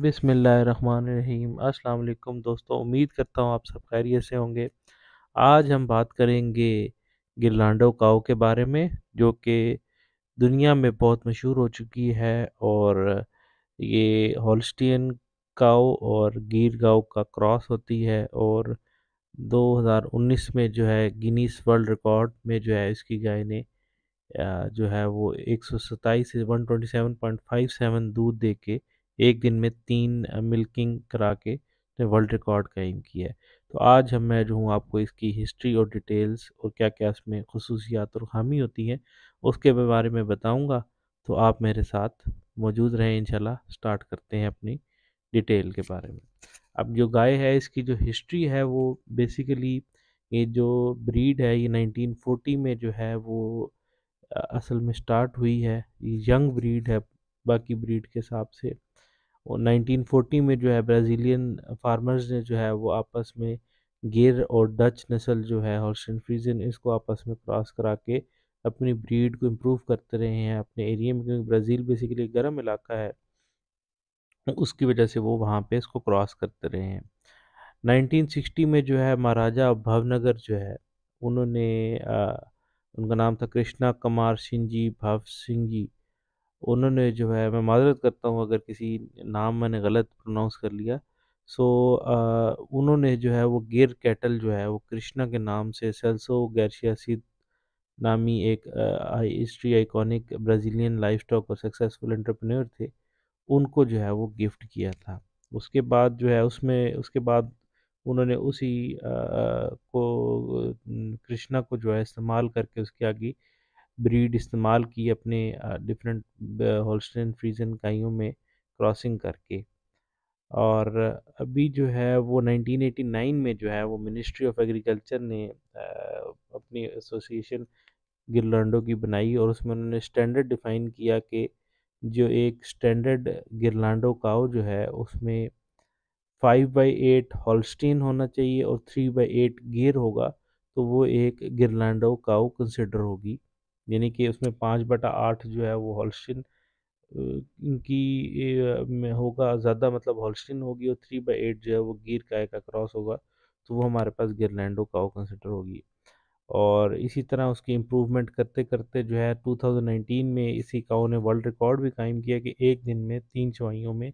बिसमीम अस्सलाम दोस्तों उम्मीद करता हूँ आप सब खैरियत से होंगे आज हम बात करेंगे गिरलांडो काओ के बारे में जो कि दुनिया में बहुत मशहूर हो चुकी है और ये हॉलस्टियन काओ और गिर गाओ का क्रॉस होती है और 2019 में जो है गिनीस वर्ल्ड रिकॉर्ड में जो है इसकी गाय ने जो है वो एक सौ सताईस से one twenty seven point five seven दूध दे के एक दिन में तीन मिल्किंग करा के उसने वर्ल्ड रिकॉर्ड कायम किया है तो आज हम मैं जो हूँ आपको इसकी हिस्ट्री और डिटेल्स और क्या क्या इसमें खसूसियात और खामी होती हैं उसके बारे में बताऊँगा तो आप मेरे साथ मौजूद रहें इंशाल्लाह स्टार्ट करते हैं अपनी डिटेल के बारे में अब जो गाय है इसकी जो हिस्ट्री है वो बेसिकली ये जो ब्रीड है ये 1940 में जो है वो असल में स्टार्ट हुई है ये यंग ब्रीड है बाकी ब्रीड के हिसाब से और 1940 में जो है ब्राज़ीलियन फार्मर्स ने जो है वो आपस में गिर और डच नस्ल जो है हॉलस्टन फ्रीजन इसको आपस में क्रॉस करा के अपनी ब्रीड को इम्प्रूव करते रहे हैं अपने एरिया में क्योंकि ब्राज़ील बेसिकली गर्म इलाका है उसकी वजह से वो वहाँ पे इसको क्रॉस करते रहे हैं 1960 में जो है महाराजा भवनगर जो है उन्होंने आ, उनका नाम था कृष्णा कुमार सिंह जी भाव सिंह जी उन्होंने जो है मैं माजरत करता हूँ अगर किसी नाम मैंने गलत प्रोनाउंस कर लिया सो उन्होंने जो है वो गिर कैटल जो है वो कृष्णा के नाम से सेल्सो गैरशियासिद नामी एक हिस्ट्री आइकॉनिक ब्राज़ीलियन लाइफस्टॉक और सक्सेसफुल एंटरप्रेन्योर थे उनको जो है वो गिफ्ट किया था उसके बाद जो है उसमें उसके बाद उन्होंने उसी आ, को कृष्णा को जो है इस्तेमाल करके उसके आगे ब्रीड इस्तेमाल की अपने डिफरेंट होल्स्टेन फ्रीजन गायों में क्रॉसिंग करके और अभी जो है वो 1989 में जो है वो मिनिस्ट्री ऑफ एग्रीकल्चर ने अपनी एसोसिएशन गिरलांडो की बनाई और उसमें उन्होंने स्टैंडर्ड डिफाइन किया कि जो एक स्टैंडर्ड गिरलांडो काओ जो है उसमें फाइव बाई एट हॉलस्टीन होना चाहिए और थ्री बाई एट गिर होगा तो वो एक गिरलांडो काओ कंसिडर होगी यानी कि उसमें पाँच बटा आठ जो है वो हॉलस्टिन की में होगा ज़्यादा मतलब हॉलस्टिन होगी और थ्री बाई एट जो है वो गिर काय का क्रॉस होगा तो वो हमारे पास गिरलैंडो काओ कंसिडर होगी और इसी तरह उसकी इम्प्रूवमेंट करते करते जो है 2019 में इसी काओ ने वर्ल्ड रिकॉर्ड भी कायम किया कि एक दिन में तीन चवाइयों में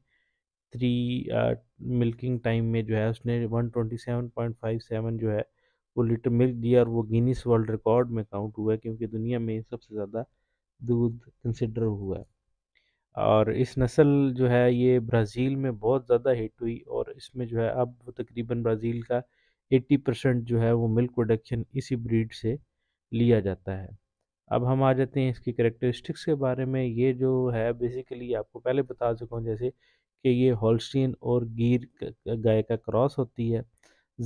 थ्री मिल्किंग टाइम में जो है उसने 127.57 जो है को लीटर मिल्क दिया और वो गिनीस वर्ल्ड रिकॉर्ड में काउंट हुआ है क्योंकि दुनिया में सबसे ज़्यादा दूध कंसिडर हुआ है और इस नस्ल जो है ये ब्राज़ील में बहुत ज़्यादा हिट हुई और इसमें जो है अब तकरीबन ब्राज़ील का 80 परसेंट जो है वो मिल्क प्रोडक्शन इसी ब्रीड से लिया जाता है अब हम आ जाते हैं इसकी करेक्टरिस्टिक्स के बारे में ये जो है बेसिकली आपको पहले बता चुका हूँ जैसे कि ये हॉलस्टीन और गिर गाय का क्रॉस होती है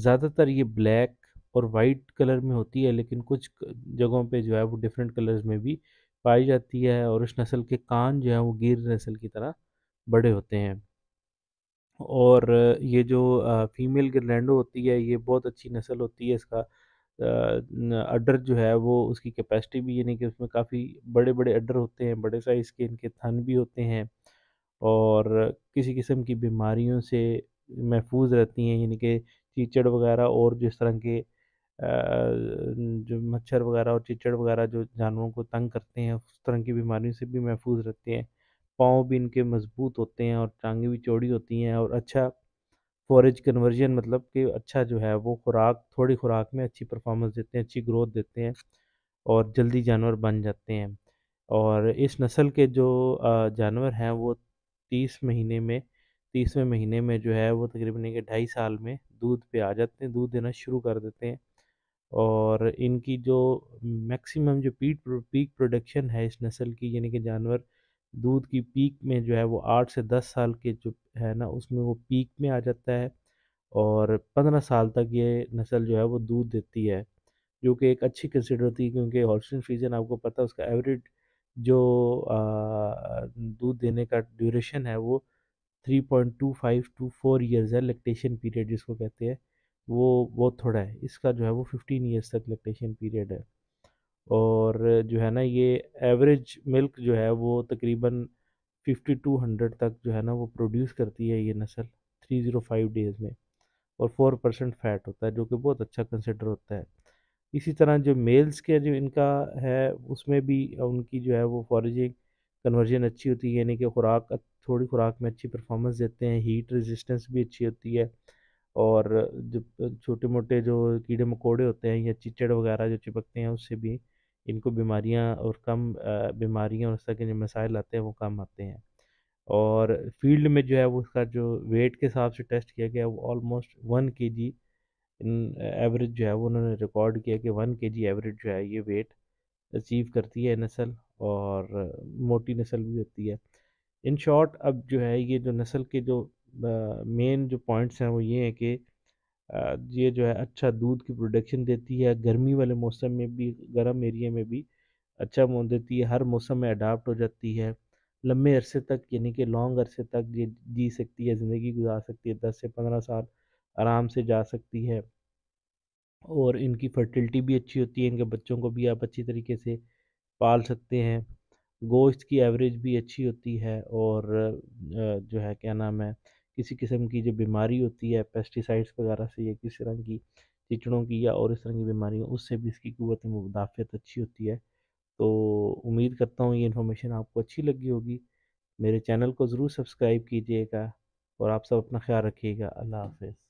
ज़्यादातर ये ब्लैक और वाइट कलर में होती है लेकिन कुछ जगहों पे जो है वो डिफरेंट कलर्स में भी पाई जाती है और इस नस्ल के कान जो है वो गिर नस्ल की तरह बड़े होते हैं और ये जो फीमेल गिरलैंडो होती है ये बहुत अच्छी नस्ल होती है इसका अडर जो है वो उसकी कैपेसिटी भी यानी कि उसमें काफ़ी बड़े बड़े अडर होते हैं बड़े साइज़ के इनके थन भी होते हैं और किसी किस्म की बीमारियों से महफूज रहती हैं यानी कि कीचड़ वगैरह और जिस तरह के जो मच्छर वगैरह और चिचड़ वगैरह जो जानवरों को तंग करते हैं उस तरह की बीमारियों से भी महफूज रहते हैं पाँव भी इनके मजबूत होते हैं और टांगें भी चौड़ी होती हैं और अच्छा फॉरेज कन्वर्जन मतलब कि अच्छा जो है वो खुराक थोड़ी खुराक में अच्छी परफॉर्मेंस देते हैं अच्छी ग्रोथ देते हैं और जल्दी जानवर बन जाते हैं और इस नस्ल के जो जानवर हैं वो तीस महीने में तीसवें महीने में जो है वो तकरीबन एक ढाई साल में दूध पे आ जाते हैं दूध देना शुरू कर देते हैं और इनकी जो मैक्सिमम जो पीट पीक प्रोडक्शन है इस नस्ल की यानी कि जानवर दूध की पीक में जो है वो आठ से दस साल के जो है ना उसमें वो पीक में आ जाता है और पंद्रह साल तक ये नस्ल जो है वो दूध देती है जो कि एक अच्छी कंसिडर होती है क्योंकि हॉर्सिन फ्रीजन आपको पता है उसका एवरेज जो दूध देने का ड्यूरेशन है वो three point two five two four years है लेक्टेशन पीरियड जिसको कहते हैं वो बहुत थोड़ा है इसका जो है वो फिफ्टीन ईयर्स तक लैक्टेशन पीरियड है और जो है ना ये एवरेज मिल्क जो है वो तकरीबन फिफ्टी टू हंड्रेड तक जो है ना वो प्रोड्यूस करती है ये नस्ल थ्री ज़ीरो फाइव डेज़ में और फोर परसेंट फैट होता है जो कि बहुत अच्छा कंसिडर होता है इसी तरह जो मेल्स के जो इनका है उसमें भी उनकी जो है वो फॉरेजिंग कन्वर्जन अच्छी होती है यानी कि खुराक थोड़ी खुराक में अच्छी परफॉर्मेंस देते हैं हीट रेजिस्टेंस भी अच्छी होती है और जो छोटे मोटे जो कीड़े मकोड़े होते हैं या चिचड़ वगैरह जो चिपकते हैं उससे भी इनको बीमारियां और कम बीमारियां और इस तरह के जो मसाइल आते हैं वो कम आते हैं और फील्ड में जो है वो उसका जो वेट के हिसाब से टेस्ट किया गया वो ऑलमोस्ट वन के जी एवरेज जो है वो उन्होंने रिकॉर्ड किया कि वन के जी एवरेज जो है ये वेट अचीव करती है नस्ल और मोटी नस्ल भी होती है इन शॉर्ट अब जो है ये जो नस्ल के जो मेन जो पॉइंट्स हैं वो ये हैं कि ये जो है अच्छा दूध की प्रोडक्शन देती है गर्मी वाले मौसम में भी गर्म एरिया में भी अच्छा मोन देती है हर मौसम में अडाप्ट हो जाती है लंबे अरसे तक यानी कि लॉन्ग अरसे तक ये जी सकती है ज़िंदगी गुजार सकती है दस से पंद्रह साल आराम से जा सकती है और इनकी फर्टिलिटी भी अच्छी होती है इनके बच्चों को भी आप अच्छी तरीके से पाल सकते हैं गोश्त की एवरेज भी अच्छी होती है और जो है क्या नाम है किसी किस्म की जो बीमारी होती है पेस्टिसाइड्स वगैरह से या किसी तरह की चिचड़ों की या और इस तरह की बीमारियों उससे भी इसकी कुत मुदाफ़त अच्छी होती है तो उम्मीद करता हूँ ये इन्फॉर्मेशन आपको अच्छी लगी होगी मेरे चैनल को ज़रूर सब्सक्राइब कीजिएगा और आप सब अपना ख्याल रखिएगा अल्लाह हाफिज़